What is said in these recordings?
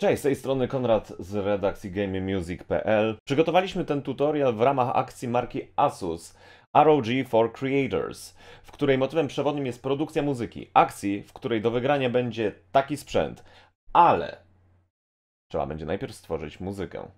Cześć, z tej strony Konrad z redakcji GameMusic.pl. Przygotowaliśmy ten tutorial w ramach akcji marki Asus ROG for Creators, w której motywem przewodnim jest produkcja muzyki. Akcji, w której do wygrania będzie taki sprzęt, ale trzeba będzie najpierw stworzyć muzykę.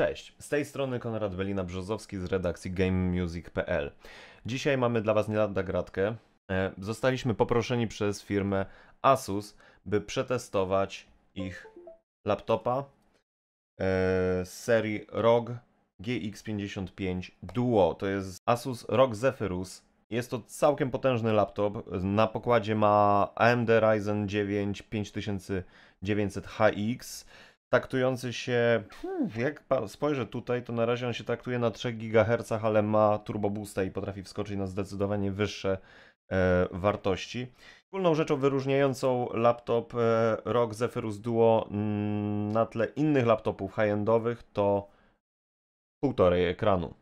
Cześć, z tej strony Konrad Belina Brzozowski z redakcji GameMusic.pl. Dzisiaj mamy dla Was nie gratkę. E, zostaliśmy poproszeni przez firmę Asus, by przetestować ich laptopa e, z serii ROG GX55 Duo. To jest Asus ROG Zephyrus. Jest to całkiem potężny laptop. Na pokładzie ma AMD Ryzen 9 5900 HX traktujący się, hmm, jak spojrzę tutaj, to na razie on się traktuje na 3 GHz, ale ma turbobusta i potrafi wskoczyć na zdecydowanie wyższe e, wartości. Wspólną rzeczą wyróżniającą laptop e, ROG Zephyrus Duo m, mm, na tle innych laptopów high-endowych to półtorej ekranu.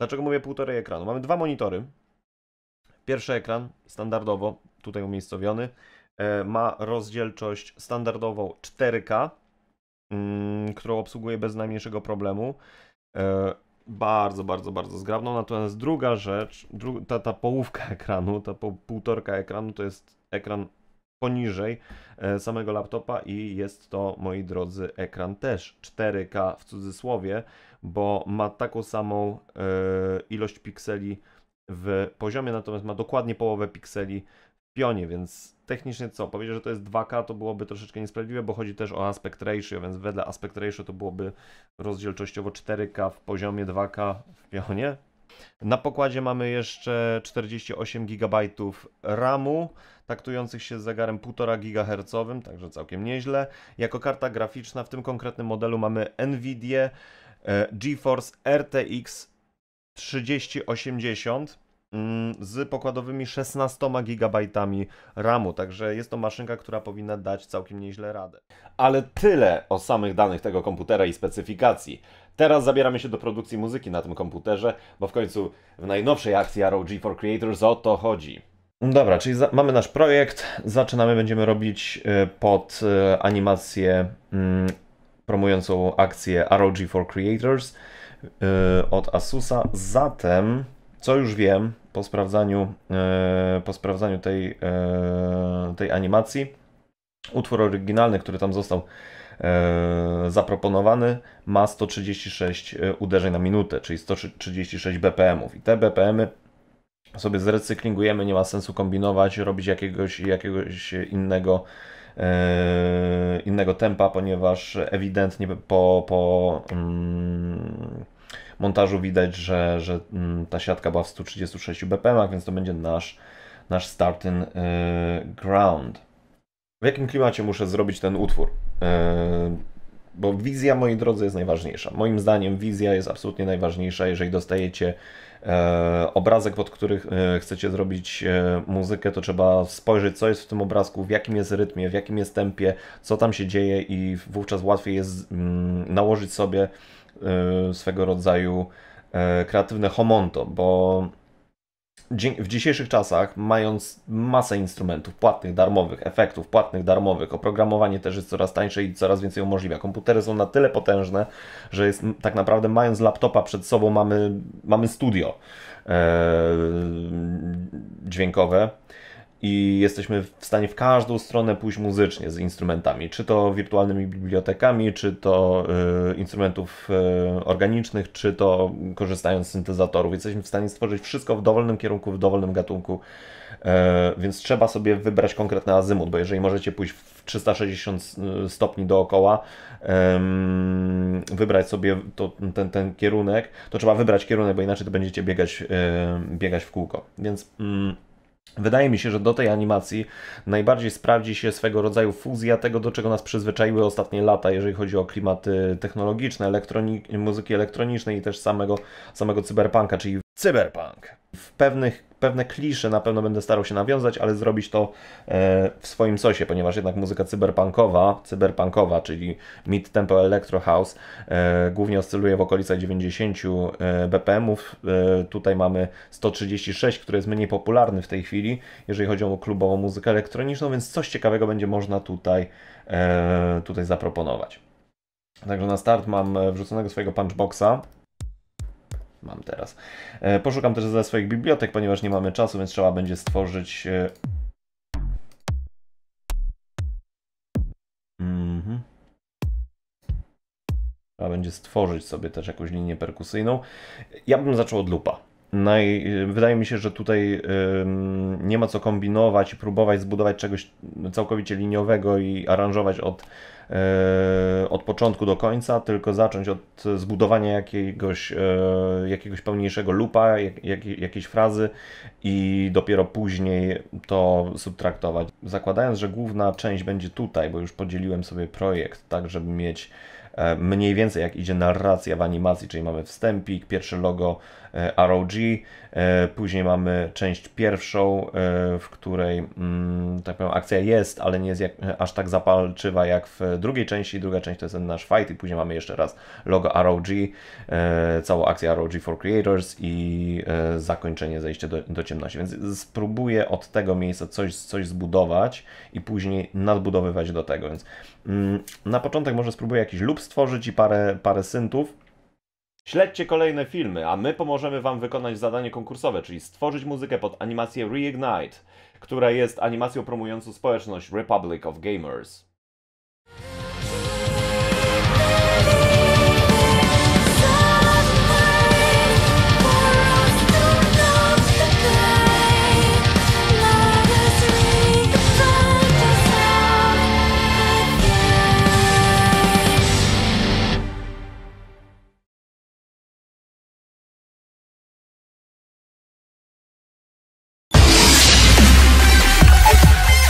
Dlaczego mówię półtorej ekranu? Mamy dwa monitory. Pierwszy ekran, standardowo, tutaj umiejscowiony, e, ma rozdzielczość standardową 4K, Mm, którą obsługuje bez najmniejszego problemu. E, bardzo, bardzo, bardzo zgrabną. Natomiast druga rzecz, ta, ta połówka ekranu, ta po, półtorka ekranu to jest ekran poniżej e, samego laptopa i jest to, moi drodzy, ekran też 4K w cudzysłowie, bo ma taką samą e, ilość pikseli w poziomie, natomiast ma dokładnie połowę pikseli pionie, więc technicznie co? Powiedzieć, że to jest 2K to byłoby troszeczkę niesprawiedliwe, bo chodzi też o aspect ratio, więc wedle aspect ratio to byłoby rozdzielczościowo 4K w poziomie 2K w pionie. Na pokładzie mamy jeszcze 48 GB RAMu, taktujących się z zegarem 1,5 GHz, także całkiem nieźle. Jako karta graficzna w tym konkretnym modelu mamy Nvidia e, GeForce RTX 3080 Mm, z pokładowymi 16 GB RAMu, także jest to maszynka, która powinna dać całkiem nieźle radę. Ale tyle o samych danych tego komputera i specyfikacji. Teraz zabieramy się do produkcji muzyki na tym komputerze, bo w końcu w najnowszej akcji ROG for Creators o to chodzi. Dobra, czyli mamy nasz projekt, zaczynamy, będziemy robić y, pod y, animację mm, promującą akcję ROG for Creators y, od Asusa, zatem co już wiem po sprawdzaniu, e, po sprawdzaniu tej, e, tej animacji, utwór oryginalny, który tam został e, zaproponowany, ma 136 uderzeń na minutę, czyli 136 BPM-ów. I te BPM-y sobie zrecyklingujemy, nie ma sensu kombinować, robić jakiegoś, jakiegoś innego, innego tempa, ponieważ ewidentnie po, po, mm, montażu widać, że, że mm, ta siatka była w 136 bpm, więc to będzie nasz, nasz starting y, ground. W jakim klimacie muszę zrobić ten utwór? Y, bo wizja, moi drodzy, jest najważniejsza. Moim zdaniem wizja jest absolutnie najważniejsza, jeżeli dostajecie y, obrazek, pod który chcecie zrobić muzykę, to trzeba spojrzeć, co jest w tym obrazku, w jakim jest rytmie, w jakim jest tempie, co tam się dzieje i wówczas łatwiej jest mm, nałożyć sobie Y, swego rodzaju y, kreatywne homonto, bo w dzisiejszych czasach, mając masę instrumentów płatnych, darmowych, efektów płatnych, darmowych, oprogramowanie też jest coraz tańsze i coraz więcej umożliwia. Komputery są na tyle potężne, że jest tak naprawdę, mając laptopa przed sobą, mamy, mamy studio y, dźwiękowe i jesteśmy w stanie w każdą stronę pójść muzycznie z instrumentami, czy to wirtualnymi bibliotekami, czy to y, instrumentów y, organicznych, czy to korzystając z syntezatorów. Jesteśmy w stanie stworzyć wszystko w dowolnym kierunku, w dowolnym gatunku, y, więc trzeba sobie wybrać konkretny azymut, bo jeżeli możecie pójść w 360 y, stopni dookoła, wybrać sobie to, ten, ten kierunek, to trzeba wybrać kierunek, bo inaczej to będziecie biegać, y, biegać w kółko. Więc... Mm, Wydaje mi się, że do tej animacji najbardziej sprawdzi się swego rodzaju fuzja tego, do czego nas przyzwyczaiły ostatnie lata, jeżeli chodzi o klimaty technologiczne, muzyki elektronicznej i też samego, samego cyberpunka, czyli cyberpunk. W pewnych pewne klisze na pewno będę starał się nawiązać, ale zrobić to e, w swoim sosie, ponieważ jednak muzyka cyberpunkowa, cyberpunkowa, czyli mid tempo electro house, e, głównie oscyluje w okolicach 90 e, BPM-ów. Tutaj mamy 136, który jest mniej popularny w tej chwili, jeżeli chodzi o klubową muzykę elektroniczną, więc coś ciekawego będzie można tutaj, tutaj zaproponować. Także na start mam wrzuconego swojego punchboxa mam teraz. E, poszukam też ze swoich bibliotek, ponieważ nie mamy czasu, więc trzeba będzie stworzyć... E, mhm. Trzeba będzie stworzyć sobie też jakąś linię perkusyjną. Ja bym zaczął od lupa. Naj... Wydaje mi się, że tutaj nie ma co kombinować i próbować zbudować czegoś całkowicie liniowego i aranżować od, e, od początku do końca, tylko zacząć od zbudowania jakiegoś, e, jakiegoś pełniejszego lupa, jak, jak, jakiejś frazy i dopiero później to subtraktować. Zakładając, że główna część będzie tutaj, bo już podzieliłem sobie projekt, tak żeby mieć E, mniej więcej jak idzie narracja w animacji, czyli mamy wstępik, pierwsze logo e, ROG, e, później mamy część pierwszą, w której mm, tak powiem, akcja jest, ale nie jest jak, aż tak zapalczywa jak w drugiej części, druga część to jest ten nasz fight i później mamy jeszcze raz logo ROG, całą akcję ROG for Creators i zakończenie, zejście do, do ciemności, więc spróbuję od tego miejsca coś, coś zbudować i później nadbudowywać do tego, więc Mm, na początek może spróbuję jakiś lub stworzyć i parę, parę syntów. Śledźcie kolejne filmy, a my pomożemy Wam wykonać zadanie konkursowe, czyli stworzyć muzykę pod animację Reignite, która jest animacją promującą społeczność Republic of Gamers.